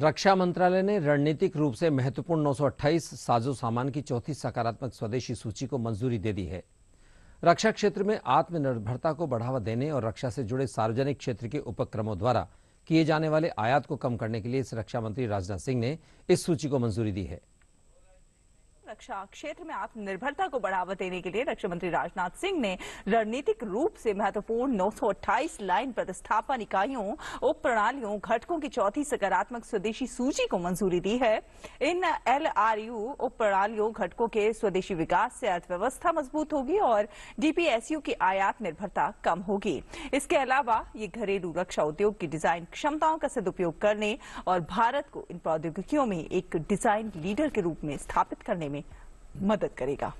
रक्षा मंत्रालय ने रणनीतिक रूप से महत्वपूर्ण 928 साजो सामान की चौथी सकारात्मक स्वदेशी सूची को मंजूरी दे दी है रक्षा क्षेत्र में आत्मनिर्भरता को बढ़ावा देने और रक्षा से जुड़े सार्वजनिक क्षेत्र के उपक्रमों द्वारा किए जाने वाले आयात को कम करने के लिए रक्षा मंत्री राजनाथ सिंह ने इस सूची को मंजूरी दी है रक्षा क्षेत्र में आत्मनिर्भरता को बढ़ावा देने के लिए रक्षा मंत्री राजनाथ सिंह ने रणनीतिक रूप से महत्वपूर्ण 928 लाइन प्रतिस्थापन इकाइयों उप प्रणालियों घटकों की चौथी सकारात्मक स्वदेशी सूची को मंजूरी दी है इन एलआरयू उप प्रणालियों घटकों के स्वदेशी विकास से अर्थव्यवस्था मजबूत होगी और डीपीएसयू की आयात निर्भरता कम होगी इसके अलावा ये घरेलू रक्षा उद्योग की डिजाइन क्षमताओं का सदुपयोग करने और भारत को इन प्रौद्योगिकियों में एक डिजाइन लीडर के रूप में स्थापित करने में मदद करेगा